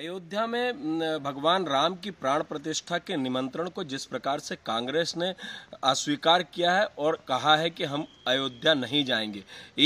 अयोध्या में भगवान राम की प्राण प्रतिष्ठा के निमंत्रण को जिस प्रकार से कांग्रेस ने अस्वीकार किया है और कहा है कि हम अयोध्या नहीं जाएंगे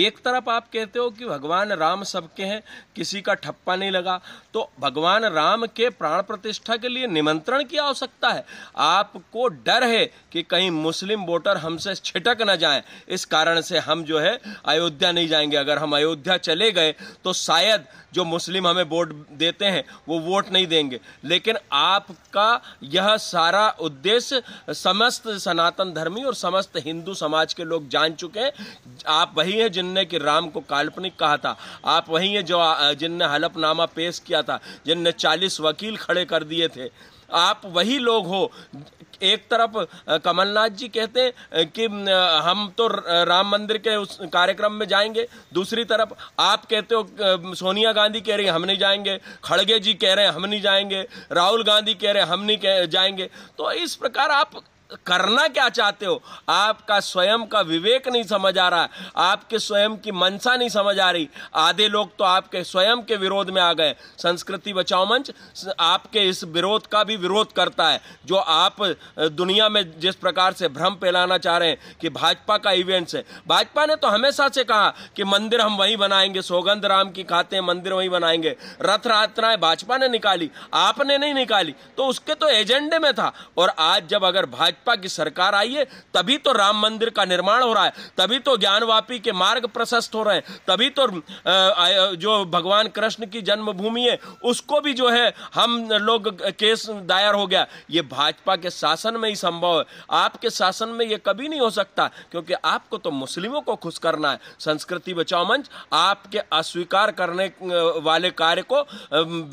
एक तरफ आप कहते हो कि भगवान राम सबके हैं किसी का ठप्पा नहीं लगा तो भगवान राम के प्राण प्रतिष्ठा के लिए निमंत्रण की आवश्यकता है आपको डर है कि कहीं मुस्लिम वोटर हमसे छिटक ना जाए इस कारण से हम जो है अयोध्या नहीं जाएंगे अगर हम अयोध्या चले गए तो शायद जो मुस्लिम हमें वोट देते हैं वो वोट नहीं देंगे लेकिन आपका यह सारा उद्देश्य समस्त सनातन धर्मी और समस्त हिंदू समाज के लोग जान चुके हैं आप वही हैं जिनने कि राम को काल्पनिक कहा था आप वही हैं जो जिनने हलफनामा पेश किया था जिनने चालीस वकील खड़े कर दिए थे आप वही लोग हो एक तरफ कमलनाथ जी कहते हैं कि हम तो राम मंदिर के उस कार्यक्रम में जाएंगे दूसरी तरफ आप कहते हो सोनिया गांधी कह रही हम नहीं जाएंगे खड़गे जी कह रहे हैं हम नहीं जाएंगे राहुल गांधी कह रहे हैं हम नहीं जाएंगे तो इस प्रकार आप करना क्या चाहते हो आपका स्वयं का विवेक नहीं समझ आ रहा आपके स्वयं की मनसा नहीं समझ आ रही आधे लोग तो आपके स्वयं के विरोध में आ गए संस्कृति बचाओ मंच आपके इस विरोध का भी विरोध करता है जो आप दुनिया में जिस प्रकार से भ्रम फैलाना चाह रहे हैं कि भाजपा का इवेंट्स है भाजपा ने तो हमेशा से कहा कि मंदिर हम वहीं बनाएंगे सौगंध राम की खाते हैं मंदिर वहीं बनाएंगे रथ यात्राएं भाजपा ने निकाली आपने नहीं निकाली तो उसके तो एजेंडे में था और आज जब अगर भाजपा भाजपा की सरकार आई है तभी तो राम मंदिर का निर्माण हो रहा है तभी तो ज्ञानवापी के मार्ग प्रशस्त हो रहे हैं तभी तो जो भगवान कृष्ण की जन्मभूमि है उसको भी जो है हम लोग केस दायर हो गया ये भाजपा के शासन में ही संभव है आपके शासन में ये कभी नहीं हो सकता क्योंकि आपको तो मुस्लिमों को खुश करना है संस्कृति बचाओ मंच आपके अस्वीकार करने वाले कार्य को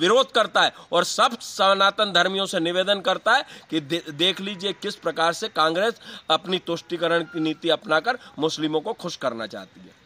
विरोध करता है और सब सनातन धर्मियों से निवेदन करता है कि दे, देख लीजिए किस प्रकार प्रकार से कांग्रेस अपनी तुष्टिकरण की नीति अपनाकर मुस्लिमों को खुश करना चाहती है